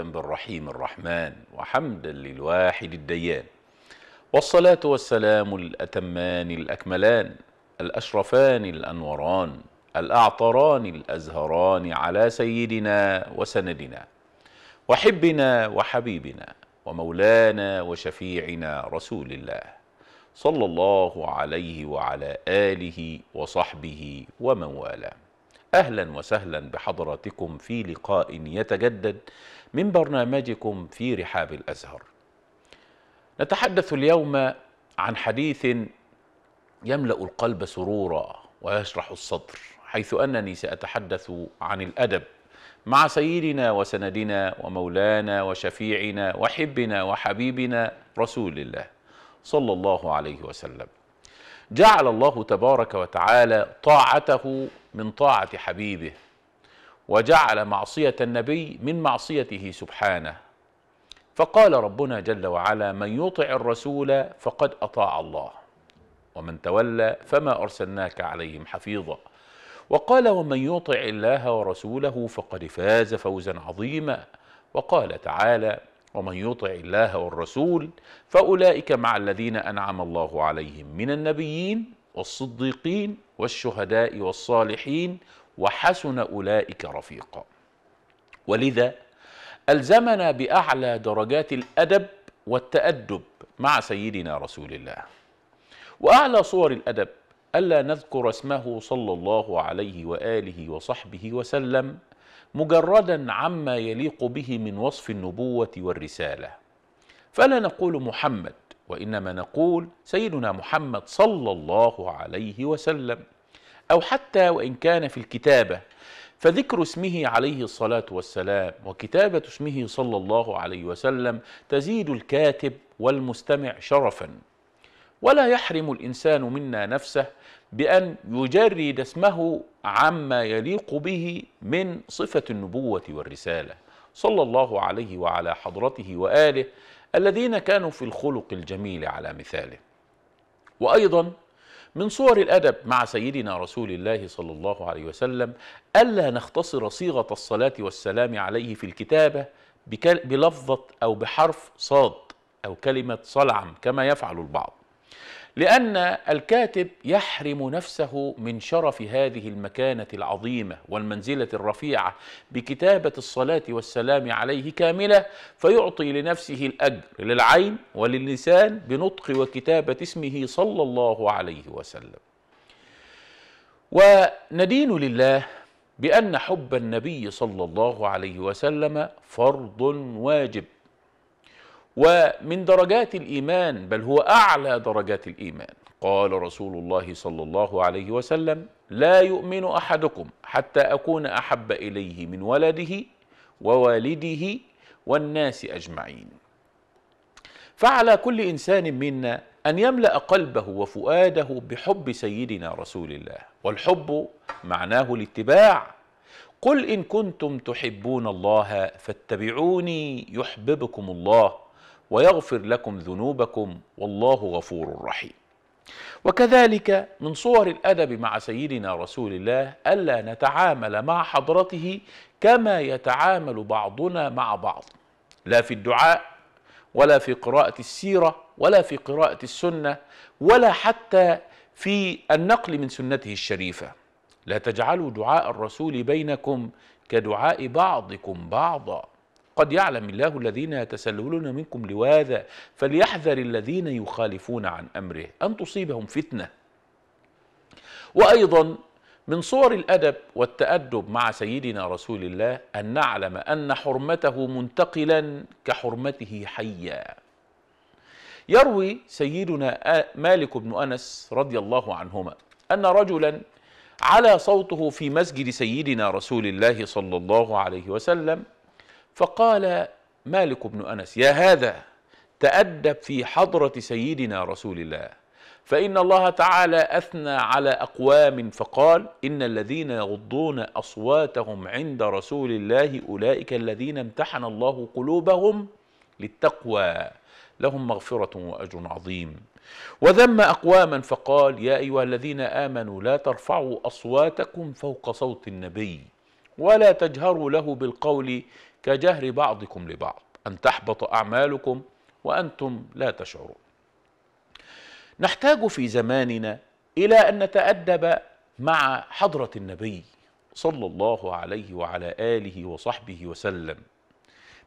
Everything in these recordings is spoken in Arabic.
بالرحيم الرحمن وحمدا للواحد الديان والصلاة والسلام الأتمان الأكملان الأشرفان الأنوران الأعطران الأزهران على سيدنا وسندنا وحبنا وحبيبنا ومولانا وشفيعنا رسول الله صلى الله عليه وعلى آله وصحبه ومن والاه أهلا وسهلا بحضراتكم في لقاء يتجدد من برنامجكم في رحاب الازهر. نتحدث اليوم عن حديث يملا القلب سرورا ويشرح الصدر حيث انني ساتحدث عن الادب مع سيدنا وسندنا ومولانا وشفيعنا وحبنا وحبيبنا رسول الله صلى الله عليه وسلم. جعل الله تبارك وتعالى طاعته من طاعه حبيبه وجعل معصية النبي من معصيته سبحانه فقال ربنا جل وعلا من يطع الرسول فقد أطاع الله ومن تولى فما أرسلناك عليهم حفيظا وقال ومن يطع الله ورسوله فقد فاز فوزا عظيما وقال تعالى ومن يطع الله والرسول فاولئك مع الذين انعم الله عليهم من النبيين والصديقين والشهداء والصالحين وحسن أولئك رفيقا ولذا ألزمنا بأعلى درجات الأدب والتأدب مع سيدنا رسول الله وأعلى صور الأدب ألا نذكر اسمه صلى الله عليه وآله وصحبه وسلم مجردا عما يليق به من وصف النبوة والرسالة فلا نقول محمد وإنما نقول سيدنا محمد صلى الله عليه وسلم أو حتى وإن كان في الكتابة فذكر اسمه عليه الصلاة والسلام وكتابة اسمه صلى الله عليه وسلم تزيد الكاتب والمستمع شرفا ولا يحرم الإنسان منا نفسه بأن يجرد اسمه عما يليق به من صفة النبوة والرسالة صلى الله عليه وعلى حضرته وآله الذين كانوا في الخلق الجميل على مثاله وأيضا من صور الأدب مع سيدنا رسول الله صلى الله عليه وسلم ألا نختصر صيغة الصلاة والسلام عليه في الكتابة بلفظة أو بحرف صاد أو كلمة صلعم كما يفعل البعض لأن الكاتب يحرم نفسه من شرف هذه المكانة العظيمة والمنزلة الرفيعة بكتابة الصلاة والسلام عليه كاملة فيعطي لنفسه الأجر للعين وللنسان بنطق وكتابة اسمه صلى الله عليه وسلم وندين لله بأن حب النبي صلى الله عليه وسلم فرض واجب ومن درجات الإيمان بل هو أعلى درجات الإيمان قال رسول الله صلى الله عليه وسلم لا يؤمن أحدكم حتى أكون أحب إليه من ولده ووالده والناس أجمعين فعلى كل إنسان منا أن يملأ قلبه وفؤاده بحب سيدنا رسول الله والحب معناه الاتباع قل إن كنتم تحبون الله فاتبعوني يحببكم الله ويغفر لكم ذنوبكم والله غفور رحيم وكذلك من صور الادب مع سيدنا رسول الله الا نتعامل مع حضرته كما يتعامل بعضنا مع بعض لا في الدعاء ولا في قراءه السيره ولا في قراءه السنه ولا حتى في النقل من سنته الشريفه لا تجعلوا دعاء الرسول بينكم كدعاء بعضكم بعضا قد يعلم الله الذين يتسللون منكم لواذا فليحذر الذين يخالفون عن امره ان تصيبهم فتنه وايضا من صور الادب والتادب مع سيدنا رسول الله ان نعلم ان حرمته منتقلا كحرمته حيا يروي سيدنا مالك بن انس رضي الله عنهما ان رجلا على صوته في مسجد سيدنا رسول الله صلى الله عليه وسلم فقال مالك بن انس يا هذا تادب في حضره سيدنا رسول الله فان الله تعالى اثنى على اقوام فقال ان الذين يغضون اصواتهم عند رسول الله اولئك الذين امتحن الله قلوبهم للتقوى لهم مغفره واجر عظيم وذم اقواما فقال يا ايها الذين امنوا لا ترفعوا اصواتكم فوق صوت النبي ولا تجهروا له بالقول كجهر بعضكم لبعض أن تحبط أعمالكم وأنتم لا تشعرون نحتاج في زماننا إلى أن نتأدب مع حضرة النبي صلى الله عليه وعلى آله وصحبه وسلم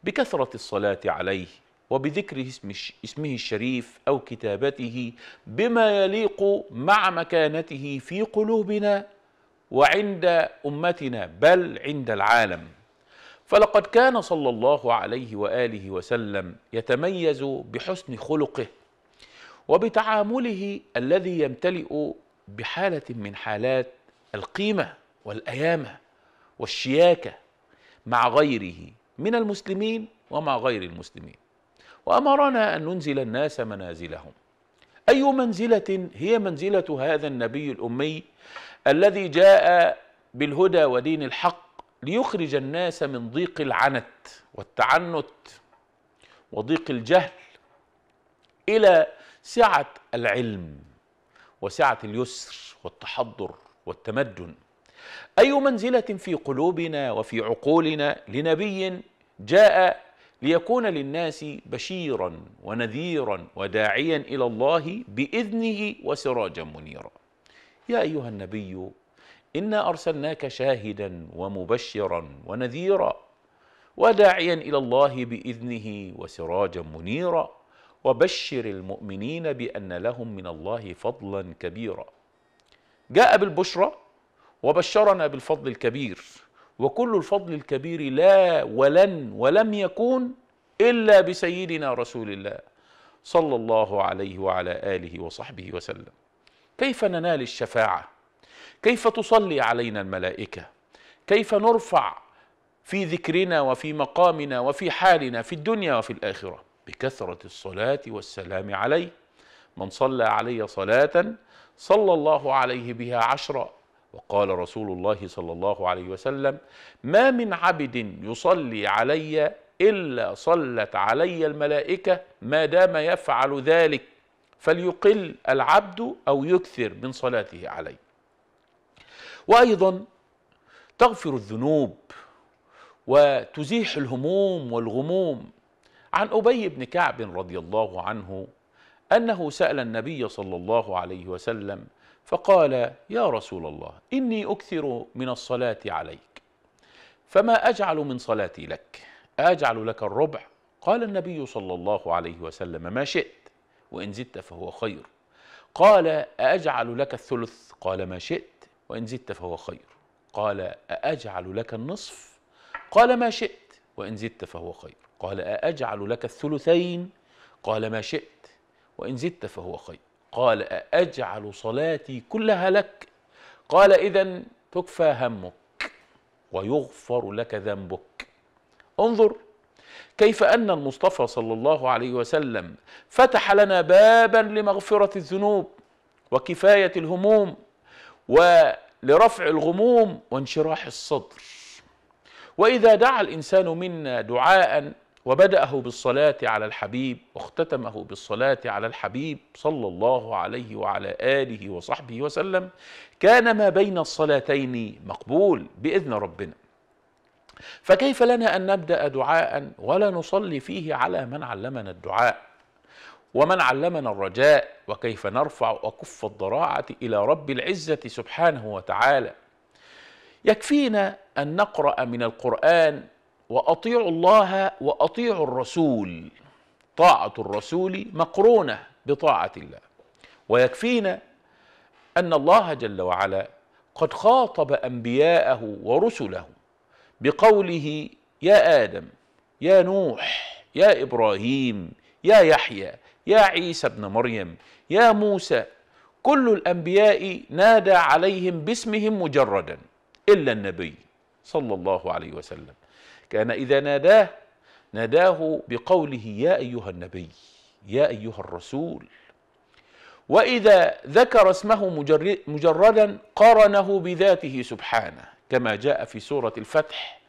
بكثرة الصلاة عليه وبذكر اسمه الشريف أو كتابته بما يليق مع مكانته في قلوبنا وعند أمتنا بل عند العالم فلقد كان صلى الله عليه واله وسلم يتميز بحسن خلقه وبتعامله الذي يمتلئ بحاله من حالات القيمه والايامه والشياكه مع غيره من المسلمين ومع غير المسلمين وامرنا ان ننزل الناس منازلهم اي منزله هي منزله هذا النبي الامي الذي جاء بالهدى ودين الحق ليخرج الناس من ضيق العنت والتعنت وضيق الجهل الى سعه العلم وسعه اليسر والتحضر والتمدن اي منزله في قلوبنا وفي عقولنا لنبي جاء ليكون للناس بشيرا ونذيرا وداعيا الى الله باذنه وسراجا منيرا يا ايها النبي إنا أرسلناك شاهدا ومبشرا ونذيرا وداعيا إلى الله بإذنه وسراجا منيرا وبشر المؤمنين بأن لهم من الله فضلا كبيرا جاء بالبشرى وبشرنا بالفضل الكبير وكل الفضل الكبير لا ولن ولم يكون إلا بسيدنا رسول الله صلى الله عليه وعلى آله وصحبه وسلم كيف ننال الشفاعة كيف تصلي علينا الملائكة كيف نرفع في ذكرنا وفي مقامنا وفي حالنا في الدنيا وفي الآخرة بكثرة الصلاة والسلام عليه من صلى علي صلاة صلى الله عليه بها عشرا وقال رسول الله صلى الله عليه وسلم ما من عبد يصلي علي إلا صلت علي الملائكة ما دام يفعل ذلك فليقل العبد أو يكثر من صلاته عليه وأيضا تغفر الذنوب وتزيح الهموم والغموم عن أبي بن كعب رضي الله عنه أنه سأل النبي صلى الله عليه وسلم فقال يا رسول الله إني أكثر من الصلاة عليك فما أجعل من صلاتي لك أجعل لك الربع قال النبي صلى الله عليه وسلم ما شئت وإن زدت فهو خير قال أجعل لك الثلث قال ما شئت وإن زدت فهو خير قال أأجعل لك النصف قال ما شئت وإن زدت فهو خير قال أأجعل لك الثلثين قال ما شئت وإن زدت فهو خير قال أأجعل صلاتي كلها لك قال إذا تكفى همك ويغفر لك ذنبك انظر كيف أن المصطفى صلى الله عليه وسلم فتح لنا بابا لمغفرة الذنوب وكفاية الهموم ولرفع الغموم وانشراح الصدر وإذا دعا الإنسان منا دعاء وبدأه بالصلاة على الحبيب واختتمه بالصلاة على الحبيب صلى الله عليه وعلى آله وصحبه وسلم كان ما بين الصلاتين مقبول بإذن ربنا فكيف لنا أن نبدأ دعاء ولا نصلي فيه على من علمنا الدعاء ومن علمنا الرجاء وكيف نرفع وكف الضراعة إلى رب العزة سبحانه وتعالى يكفينا أن نقرأ من القرآن وأطيعوا الله وأطيعوا الرسول طاعة الرسول مقرونة بطاعة الله ويكفينا أن الله جل وعلا قد خاطب أنبياءه ورسله بقوله يا آدم يا نوح يا إبراهيم يا يحيى يا عيسى ابن مريم يا موسى كل الأنبياء نادى عليهم باسمهم مجردا إلا النبي صلى الله عليه وسلم كان إذا ناداه ناداه بقوله يا أيها النبي يا أيها الرسول وإذا ذكر اسمه مجردا قارنه بذاته سبحانه كما جاء في سورة الفتح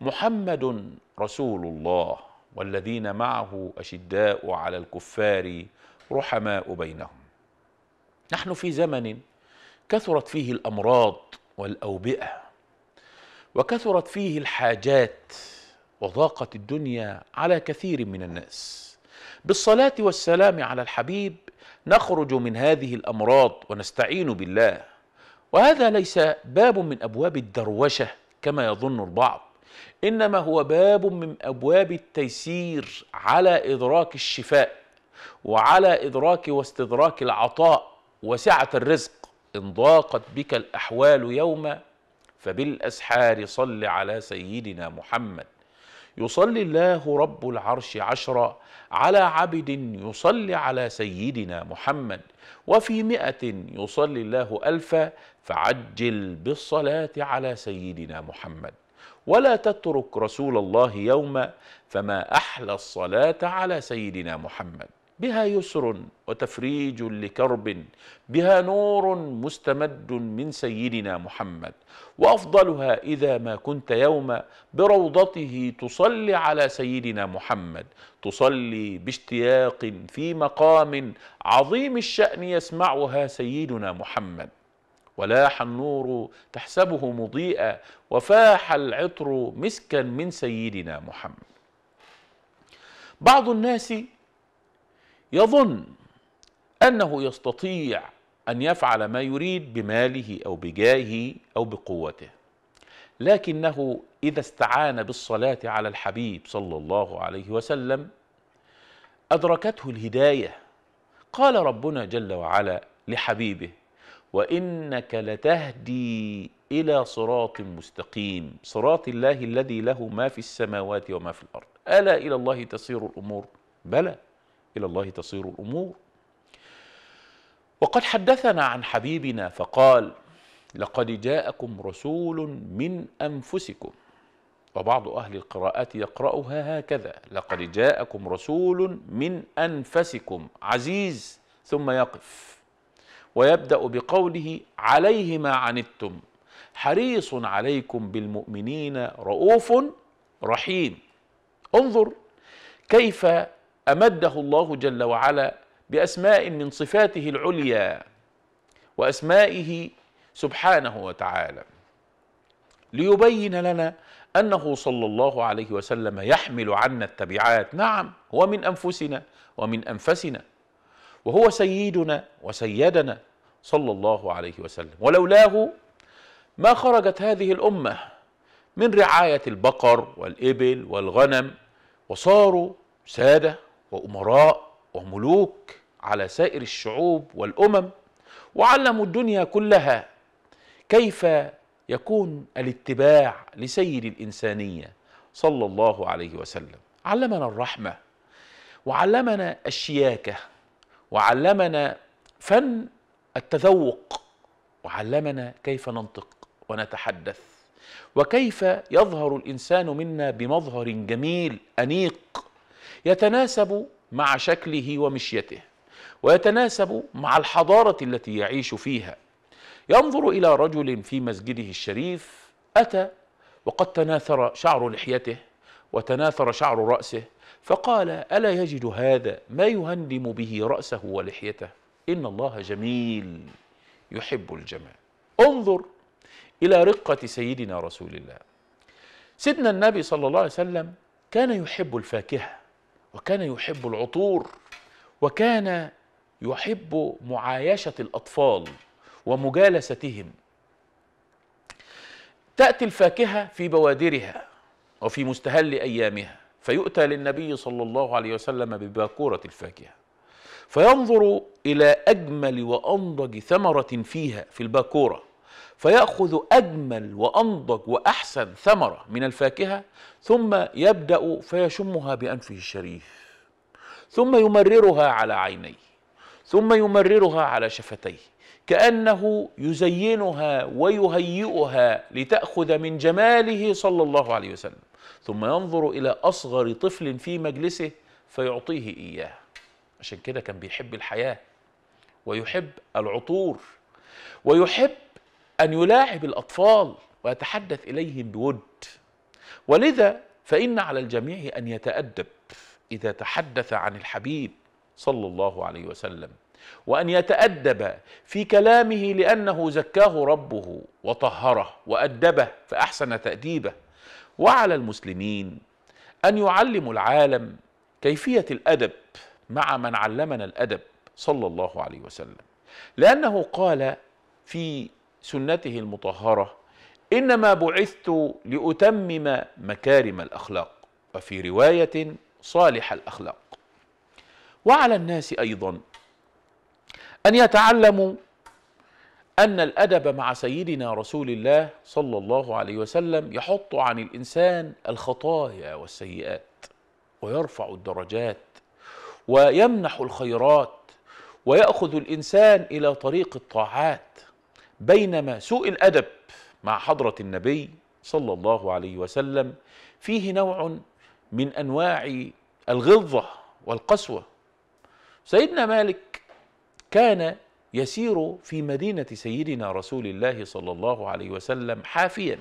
محمد رسول الله والذين معه أشداء على الكفار رحماء بينهم نحن في زمن كثرت فيه الأمراض والأوبئة وكثرت فيه الحاجات وضاقت الدنيا على كثير من الناس بالصلاة والسلام على الحبيب نخرج من هذه الأمراض ونستعين بالله وهذا ليس باب من أبواب الدروشة كما يظن البعض انما هو باب من ابواب التيسير على ادراك الشفاء وعلى ادراك واستدراك العطاء وسعه الرزق ان ضاقت بك الاحوال يوما فبالاسحار صل على سيدنا محمد يصلي الله رب العرش عشرا على عبد يصلي على سيدنا محمد وفي مئة يصلي الله ألفا فعجل بالصلاة على سيدنا محمد ولا تترك رسول الله يوما فما احلى الصلاه على سيدنا محمد بها يسر وتفريج لكرب بها نور مستمد من سيدنا محمد وافضلها اذا ما كنت يوما بروضته تصلي على سيدنا محمد تصلي باشتياق في مقام عظيم الشان يسمعها سيدنا محمد ولاح النور تحسبه مضيئا وفاح العطر مسكا من سيدنا محمد بعض الناس يظن انه يستطيع ان يفعل ما يريد بماله او بجاهه او بقوته لكنه اذا استعان بالصلاه على الحبيب صلى الله عليه وسلم ادركته الهدايه قال ربنا جل وعلا لحبيبه وانك لتهدي الى صراط مستقيم صراط الله الذي له ما في السماوات وما في الارض الا الى الله تصير الامور بلى الى الله تصير الامور وقد حدثنا عن حبيبنا فقال لقد جاءكم رسول من انفسكم وبعض اهل القراءات يقراها هكذا لقد جاءكم رسول من انفسكم عزيز ثم يقف ويبدأ بقوله عليه ما عنتم حريص عليكم بالمؤمنين رؤوف رحيم انظر كيف أمده الله جل وعلا بأسماء من صفاته العليا وأسمائه سبحانه وتعالى ليبين لنا أنه صلى الله عليه وسلم يحمل عنا التبعات نعم هو من أنفسنا ومن أنفسنا وهو سيدنا وسيدنا صلى الله عليه وسلم ولولاه ما خرجت هذه الامه من رعايه البقر والابل والغنم وصاروا ساده وامراء وملوك على سائر الشعوب والامم وعلموا الدنيا كلها كيف يكون الاتباع لسيد الانسانيه صلى الله عليه وسلم علمنا الرحمه وعلمنا الشياكه وعلمنا فن التذوق وعلمنا كيف ننطق ونتحدث وكيف يظهر الانسان منا بمظهر جميل انيق يتناسب مع شكله ومشيته ويتناسب مع الحضاره التي يعيش فيها ينظر الى رجل في مسجده الشريف اتى وقد تناثر شعر لحيته وتناثر شعر راسه فقال ألا يجد هذا ما يهندم به رأسه ولحيته إن الله جميل يحب الجمال انظر إلى رقة سيدنا رسول الله سيدنا النبي صلى الله عليه وسلم كان يحب الفاكهة وكان يحب العطور وكان يحب معايشة الأطفال ومجالستهم تأتي الفاكهة في بوادرها وفي مستهل أيامها فيؤتى للنبي صلى الله عليه وسلم بباكورة الفاكهة فينظر إلى أجمل وأنضج ثمرة فيها في الباكورة فيأخذ أجمل وأنضج وأحسن ثمرة من الفاكهة ثم يبدأ فيشمها بأنفه الشريف ثم يمررها على عينيه ثم يمررها على شفتيه كأنه يزينها ويهيئها لتأخذ من جماله صلى الله عليه وسلم ثم ينظر إلى أصغر طفل في مجلسه فيعطيه إياه عشان كده كان بيحب الحياة ويحب العطور ويحب أن يلاعب الأطفال ويتحدث إليهم بود ولذا فإن على الجميع أن يتأدب إذا تحدث عن الحبيب صلى الله عليه وسلم وأن يتأدب في كلامه لأنه زكاه ربه وطهره وأدبه فأحسن تأديبه وعلى المسلمين أن يعلموا العالم كيفية الأدب مع من علمنا الأدب صلى الله عليه وسلم لأنه قال في سنته المطهرة إنما بعثت لأتمم مكارم الأخلاق وفي رواية صالح الأخلاق وعلى الناس أيضا أن يتعلموا أن الأدب مع سيدنا رسول الله صلى الله عليه وسلم يحط عن الإنسان الخطايا والسيئات ويرفع الدرجات ويمنح الخيرات ويأخذ الإنسان إلى طريق الطاعات بينما سوء الأدب مع حضرة النبي صلى الله عليه وسلم فيه نوع من أنواع الغلظة والقسوة سيدنا مالك كان يسير في مدينة سيدنا رسول الله صلى الله عليه وسلم حافيا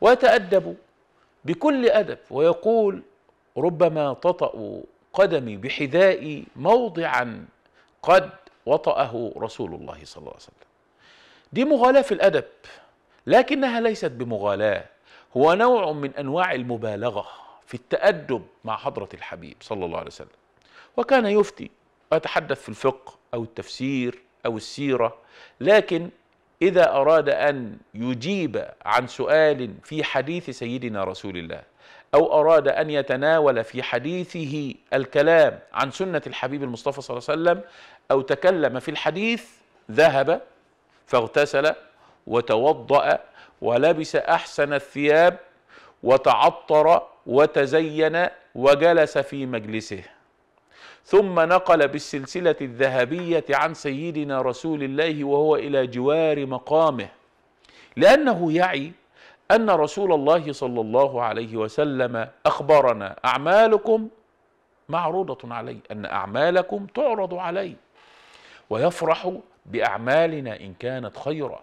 ويتأدب بكل أدب ويقول ربما تطأ قدمي بحذائي موضعا قد وطأه رسول الله صلى الله عليه وسلم دي مغالاة في الأدب لكنها ليست بمغالاة هو نوع من أنواع المبالغة في التأدب مع حضرة الحبيب صلى الله عليه وسلم وكان يفتي ويتحدث في الفقه أو التفسير أو السيرة لكن إذا أراد أن يجيب عن سؤال في حديث سيدنا رسول الله أو أراد أن يتناول في حديثه الكلام عن سنة الحبيب المصطفى صلى الله عليه وسلم أو تكلم في الحديث ذهب فاغتسل وتوضأ ولبس أحسن الثياب وتعطر وتزين وجلس في مجلسه ثم نقل بالسلسلة الذهبية عن سيدنا رسول الله وهو إلى جوار مقامه لأنه يعي أن رسول الله صلى الله عليه وسلم أخبرنا أعمالكم معروضة علي أن أعمالكم تعرض علي ويفرح بأعمالنا إن كانت خيرا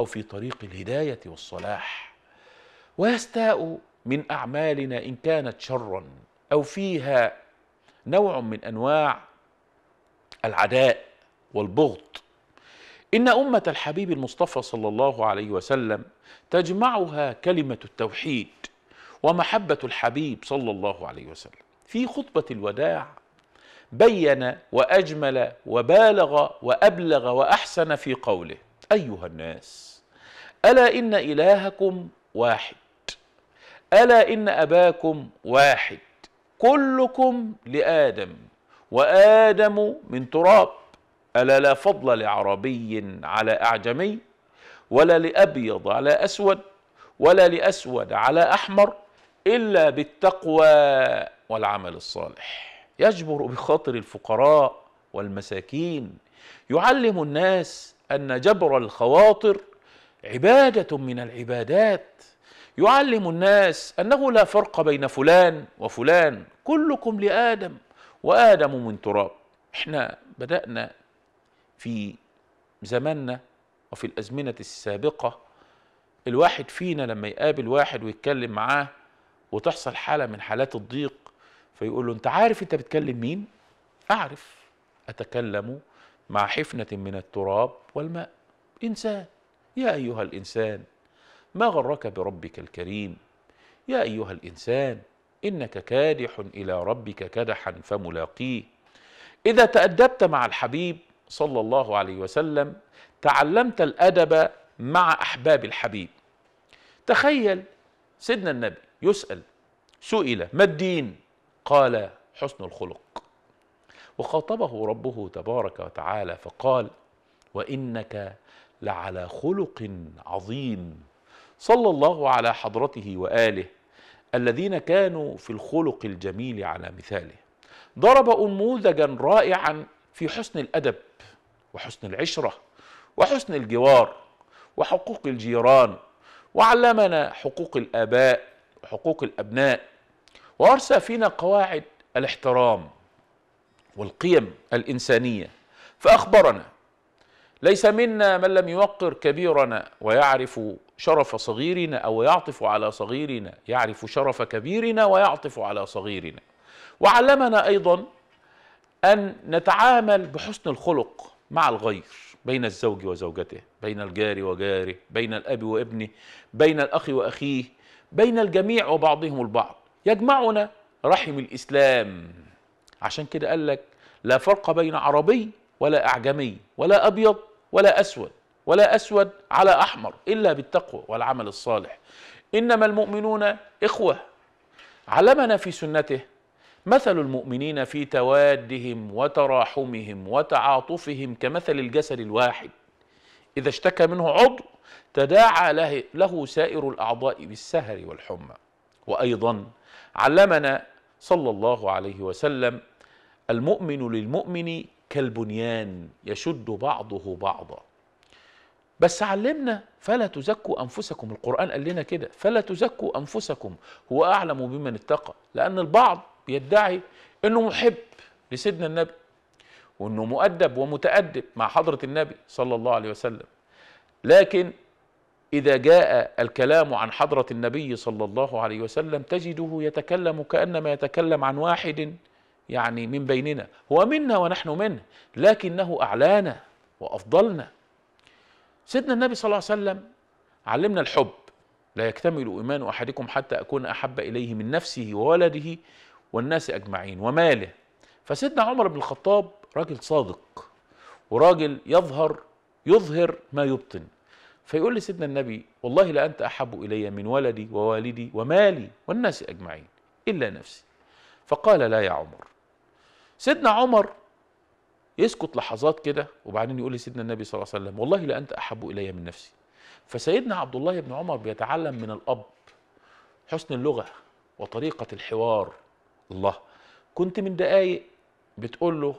أو في طريق الهداية والصلاح ويستاء من أعمالنا إن كانت شرا أو فيها نوع من انواع العداء والبغض ان امه الحبيب المصطفى صلى الله عليه وسلم تجمعها كلمه التوحيد ومحبه الحبيب صلى الله عليه وسلم في خطبه الوداع بين واجمل وبالغ وابلغ واحسن في قوله ايها الناس الا ان الهكم واحد الا ان اباكم واحد كلكم لادم وادم من تراب الا لا فضل لعربي على اعجمي ولا لابيض على اسود ولا لاسود على احمر الا بالتقوى والعمل الصالح يجبر بخاطر الفقراء والمساكين يعلم الناس ان جبر الخواطر عباده من العبادات يعلم الناس انه لا فرق بين فلان وفلان كلكم لادم وادم من تراب احنا بدانا في زماننا وفي الازمنه السابقه الواحد فينا لما يقابل واحد ويتكلم معاه وتحصل حاله من حالات الضيق فيقول له انت عارف انت بتكلم مين اعرف اتكلم مع حفنه من التراب والماء انسان يا ايها الانسان ما غرك بربك الكريم يا ايها الانسان إنك كادح إلى ربك كدحا فملاقيه إذا تأدبت مع الحبيب صلى الله عليه وسلم تعلمت الأدب مع أحباب الحبيب تخيل سيدنا النبي يسأل سئل ما الدين قال حسن الخلق وخاطبه ربه تبارك وتعالى فقال وإنك لعلى خلق عظيم صلى الله على حضرته وآله الذين كانوا في الخلق الجميل على مثاله ضرب انموذجا رائعا في حسن الادب وحسن العشره وحسن الجوار وحقوق الجيران وعلمنا حقوق الاباء وحقوق الابناء وارسى فينا قواعد الاحترام والقيم الانسانيه فاخبرنا ليس منا من لم يوقر كبيرنا ويعرف شرف صغيرنا أو يعطف على صغيرنا يعرف شرف كبيرنا ويعطف على صغيرنا وعلمنا أيضا أن نتعامل بحسن الخلق مع الغير بين الزوج وزوجته بين الجار وجاره بين الأب وابنه بين الأخ وأخيه بين الجميع وبعضهم البعض يجمعنا رحم الإسلام عشان كده قال لك لا فرق بين عربي ولا أعجمي ولا أبيض ولا أسود ولا أسود على أحمر إلا بالتقوى والعمل الصالح إنما المؤمنون إخوة علمنا في سنته مثل المؤمنين في توادهم وتراحمهم وتعاطفهم كمثل الجسد الواحد إذا اشتكى منه عضو تداعى له, له سائر الأعضاء بالسهر والحمى وأيضا علمنا صلى الله عليه وسلم المؤمن للمؤمن كالبنيان يشد بعضه بعضا بس علمنا فلا تزكوا أنفسكم القرآن قال لنا كده فلا تزكوا أنفسكم هو أعلم بمن اتقى لأن البعض بيدعي أنه محب لسيدنا النبي وأنه مؤدب ومتأدب مع حضرة النبي صلى الله عليه وسلم لكن إذا جاء الكلام عن حضرة النبي صلى الله عليه وسلم تجده يتكلم كأنما يتكلم عن واحد يعني من بيننا هو منا ونحن منه لكنه أعلانا وأفضلنا سيدنا النبي صلى الله عليه وسلم علمنا الحب لا يكتمل إيمان أحدكم حتى أكون أحب إليه من نفسه وولده والناس أجمعين وماله فسيدنا عمر بن الخطاب راجل صادق وراجل يظهر يظهر ما يبطن فيقول لسيدنا النبي والله لأنت أحب إلي من ولدي ووالدي ومالي والناس أجمعين إلا نفسي فقال لا يا عمر سيدنا عمر يسكت لحظات كده وبعدين يقول لسيدنا النبي صلى الله عليه وسلم والله لأنت أحب إلي من نفسي فسيدنا عبد الله بن عمر بيتعلم من الأب حسن اللغة وطريقة الحوار الله كنت من دقايق بتقول له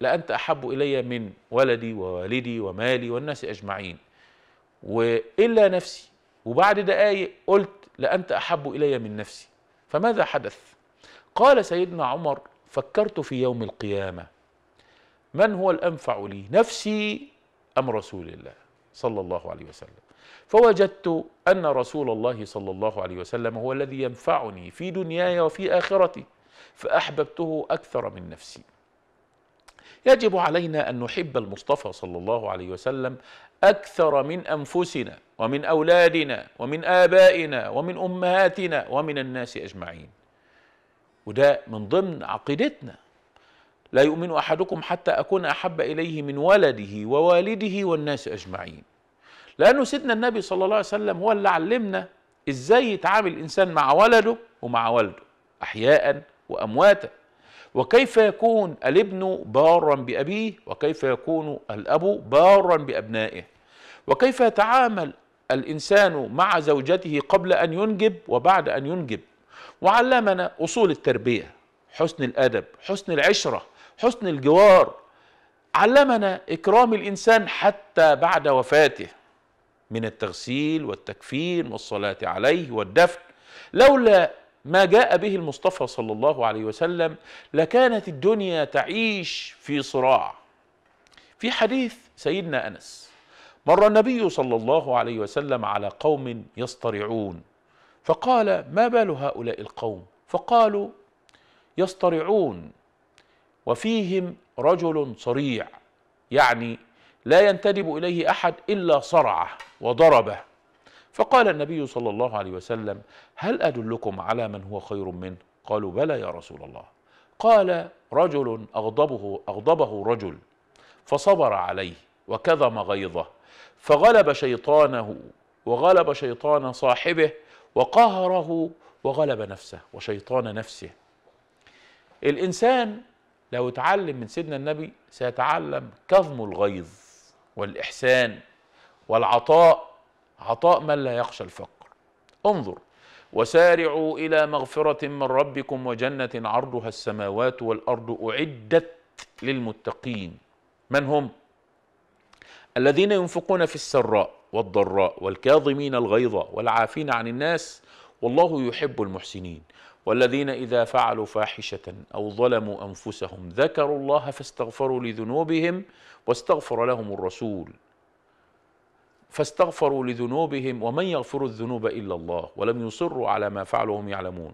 لأنت أحب إلي من ولدي ووالدي ومالي والناس أجمعين وإلا نفسي وبعد دقايق قلت لأنت أحب إلي من نفسي فماذا حدث؟ قال سيدنا عمر فكرت في يوم القيامة من هو الأنفع لي نفسي أم رسول الله صلى الله عليه وسلم فوجدت أن رسول الله صلى الله عليه وسلم هو الذي ينفعني في دنياي وفي آخرتي فأحببته أكثر من نفسي يجب علينا أن نحب المصطفى صلى الله عليه وسلم أكثر من أنفسنا ومن أولادنا ومن آبائنا ومن أمهاتنا ومن الناس أجمعين وده من ضمن عقيدتنا لا يؤمن احدكم حتى اكون احب اليه من ولده ووالده والناس اجمعين لانه سيدنا النبي صلى الله عليه وسلم هو اللي علمنا ازاي يتعامل الانسان مع ولده ومع والده احياء وامواتا وكيف يكون الابن بارا بابيه وكيف يكون الاب بارا بابنائه وكيف يتعامل الانسان مع زوجته قبل ان ينجب وبعد ان ينجب وعلمنا اصول التربيه حسن الادب حسن العشره حسن الجوار علمنا إكرام الإنسان حتى بعد وفاته من التغسيل والتكفين والصلاة عليه والدفن لولا ما جاء به المصطفى صلى الله عليه وسلم لكانت الدنيا تعيش في صراع في حديث سيدنا أنس مر النبي صلى الله عليه وسلم على قوم يصطرعون فقال ما بال هؤلاء القوم فقالوا يصطرعون وفيهم رجل صريع يعني لا ينتدب إليه أحد إلا صرعه وضربه فقال النبي صلى الله عليه وسلم هل أدلكم على من هو خير منه قالوا بلى يا رسول الله قال رجل أغضبه, أغضبه رجل فصبر عليه وكظم غيظه فغلب شيطانه وغلب شيطان صاحبه وقهره وغلب نفسه وشيطان نفسه الإنسان لو اتعلم من سيدنا النبي سيتعلم كظم الغيظ والإحسان والعطاء عطاء من لا يخشى الفقر انظر وسارعوا إلى مغفرة من ربكم وجنة عرضها السماوات والأرض أعدت للمتقين من هم؟ الذين ينفقون في السراء والضراء والكاظمين الغيظ والعافين عن الناس والله يحب المحسنين والذين إذا فعلوا فاحشة أو ظلموا أنفسهم ذكروا الله فاستغفروا لذنوبهم واستغفر لهم الرسول فاستغفروا لذنوبهم ومن يغفر الذنوب إلا الله ولم يصروا على ما فعلوا هم يعلمون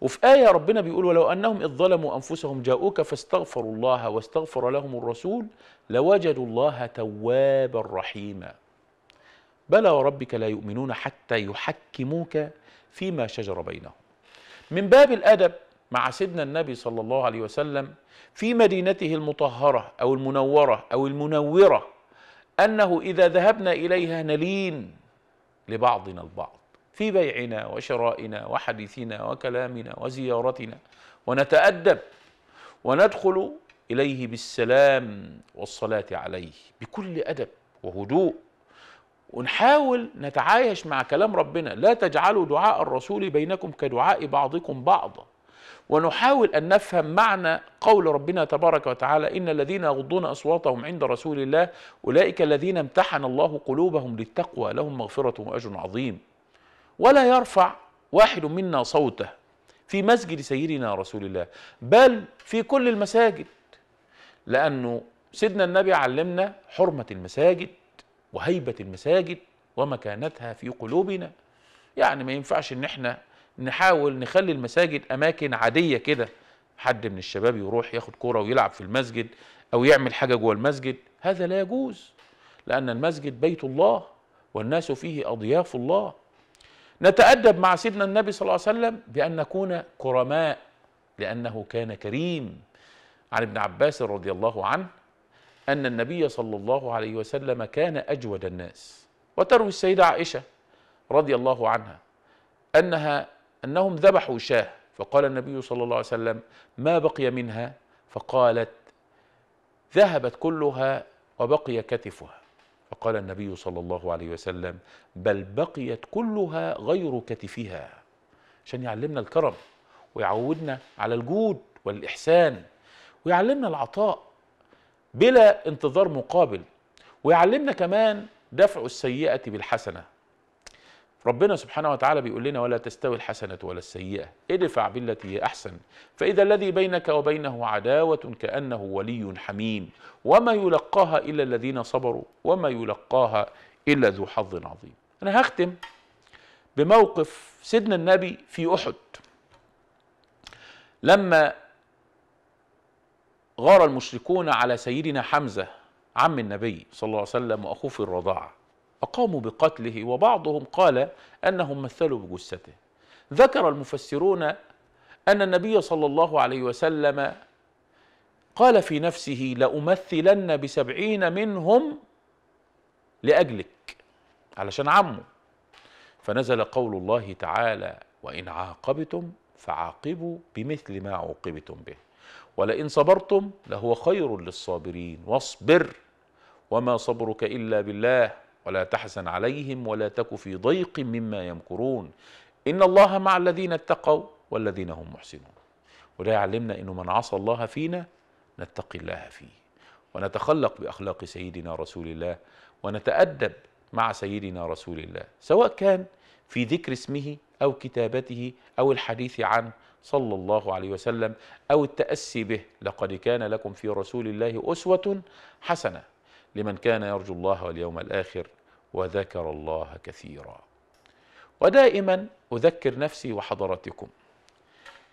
وفي آية ربنا بيقول ولو أنهم إذ ظلموا أنفسهم جاءوك فاستغفروا الله واستغفر لهم الرسول لوجدوا الله توابا رحيما بلى وربك لا يؤمنون حتى يحكموك فيما شجر بينهم من باب الادب مع سيدنا النبي صلى الله عليه وسلم في مدينته المطهره او المنوره او المنوره انه اذا ذهبنا اليها نلين لبعضنا البعض في بيعنا وشرائنا وحديثنا وكلامنا وزيارتنا ونتادب وندخل اليه بالسلام والصلاه عليه بكل ادب وهدوء ونحاول نتعايش مع كلام ربنا لا تجعلوا دعاء الرسول بينكم كدعاء بعضكم بعضا ونحاول أن نفهم معنى قول ربنا تبارك وتعالى إن الذين يغضون أصواتهم عند رسول الله أولئك الذين امتحن الله قلوبهم للتقوى لهم مغفرة وأجر عظيم ولا يرفع واحد منا صوته في مسجد سيدنا رسول الله بل في كل المساجد لأنه سيدنا النبي علمنا حرمة المساجد وهيبة المساجد ومكانتها في قلوبنا يعني ما ينفعش ان احنا نحاول نخلي المساجد اماكن عادية كده حد من الشباب يروح ياخد كورة ويلعب في المسجد او يعمل حاجة جوه المسجد هذا لا يجوز لان المسجد بيت الله والناس فيه اضياف الله نتأدب مع سيدنا النبي صلى الله عليه وسلم بأن نكون كرماء لأنه كان كريم عن ابن عباس رضي الله عنه أن النبي صلى الله عليه وسلم كان أجود الناس وتروي السيدة عائشة رضي الله عنها أنها أنهم ذبحوا شاه فقال النبي صلى الله عليه وسلم ما بقي منها فقالت ذهبت كلها وبقي كتفها فقال النبي صلى الله عليه وسلم بل بقيت كلها غير كتفها عشان يعلمنا الكرم ويعودنا على الجود والإحسان ويعلمنا العطاء بلا انتظار مقابل ويعلمنا كمان دفع السيئة بالحسنة ربنا سبحانه وتعالى بيقول لنا ولا تستوي الحسنة ولا السيئة ادفع بالتي هي أحسن فإذا الذي بينك وبينه عداوة كأنه ولي حميم وما يلقاها إلا الذين صبروا وما يلقاها إلا ذو حظ عظيم أنا هختم بموقف سيدنا النبي في أحد لما غار المشركون على سيدنا حمزة عم النبي صلى الله عليه وسلم وأخوه في الرضاعة أقاموا بقتله وبعضهم قال أنهم مثلوا بجثته ذكر المفسرون أن النبي صلى الله عليه وسلم قال في نفسه لأمثلن بسبعين منهم لأجلك علشان عمه فنزل قول الله تعالى وإن عاقبتم فعاقبوا بمثل ما عوقبتم به ولئن صبرتم لهو خير للصابرين واصبر وما صبرك الا بالله ولا تحزن عليهم ولا تك في ضيق مما يمكرون ان الله مع الذين اتقوا والذين هم محسنون وده يعلمنا انه من عصى الله فينا نتقي الله فيه ونتخلق باخلاق سيدنا رسول الله ونتادب مع سيدنا رسول الله سواء كان في ذكر اسمه او كتابته او الحديث عنه صلى الله عليه وسلم أو التأسي به لقد كان لكم في رسول الله أسوة حسنة لمن كان يرجو الله واليوم الآخر وذكر الله كثيرا ودائما أذكر نفسي وحضراتكم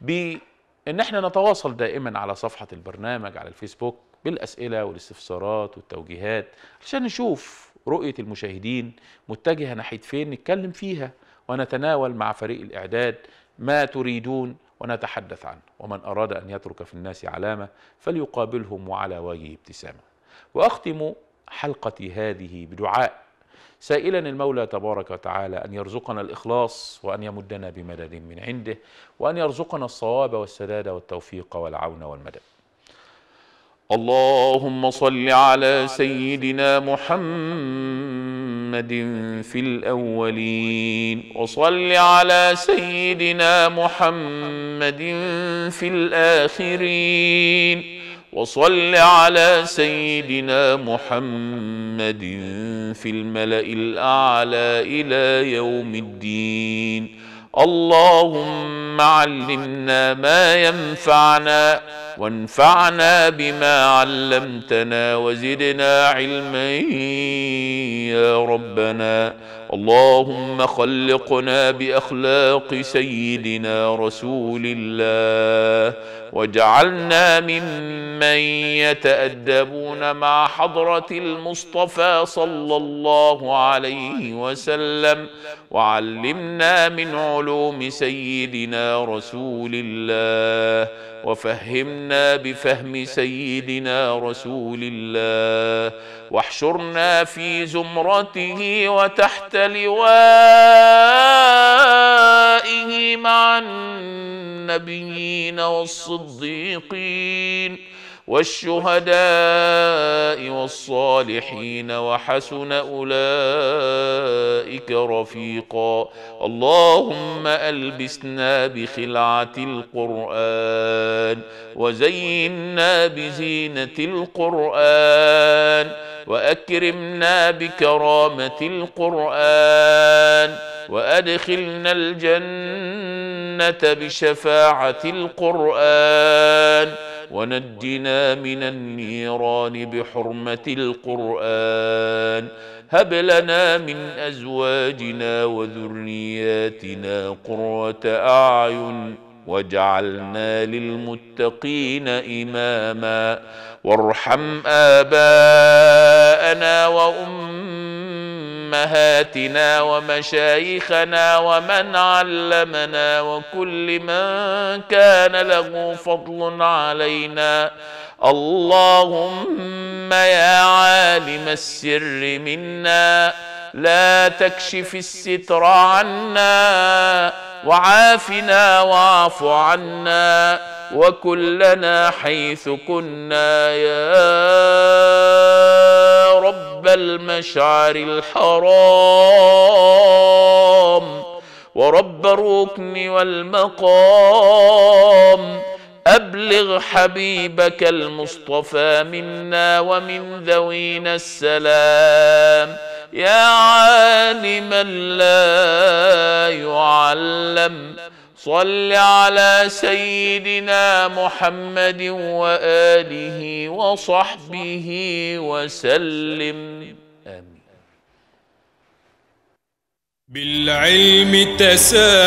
بأن احنا نتواصل دائما على صفحة البرنامج على الفيسبوك بالأسئلة والاستفسارات والتوجيهات عشان نشوف رؤية المشاهدين متجهة ناحية فين نتكلم فيها ونتناول مع فريق الإعداد ما تريدون ونتحدث عنه ومن أراد أن يترك في الناس علامة فليقابلهم وعلى وجه ابتسامة وأختم حلقتي هذه بدعاء سائلا المولى تبارك وتعالى أن يرزقنا الإخلاص وأن يمدنا بمدد من عنده وأن يرزقنا الصواب والسداد والتوفيق والعون والمدد اللهم صل على سيدنا محمد في الاولين وصل على سيدنا محمد في الاخرين وصل على سيدنا محمد في الملا الاعلى الى يوم الدين اللهم علمنا ما ينفعنا وانفعنا بما علمتنا وزدنا علما يا ربنا اللهم خلقنا باخلاق سيدنا رسول الله وجعلنا ممن يتأدبون مع حضرة المصطفى صلى الله عليه وسلم وعلمنا من علوم سيدنا رسول الله وفهمنا بفهم سيدنا رسول الله واحشرنا في زمرته وتحت لوائه مع النبيين والنبيين والصديقين والشهداء والصالحين وحسن اولئك رفيقا اللهم البسنا بخلعه القران وزينا بزينه القران واكرمنا بكرامه القران وادخلنا الجنه الجنة بشفاعة القرآن ونجنا من النيران بحرمة القرآن هب لنا من أزواجنا وذرياتنا قرة أعين واجعلنا للمتقين إماما وارحم آباءنا وأمنا امهاتنا ومشايخنا ومن علمنا وكل من كان له فضل علينا اللهم يا عالم السر منا لا تكشف الستر عنا وعافنا واعف عنا وكلنا حيث كنا يا يا رب المشعر الحرام ورب الركن والمقام أبلغ حبيبك المصطفى منا ومن ذوينا السلام يا عالما لا يعلم صل على سيدنا محمد وآله وصحبه وسلم آمين بالعلم تسامح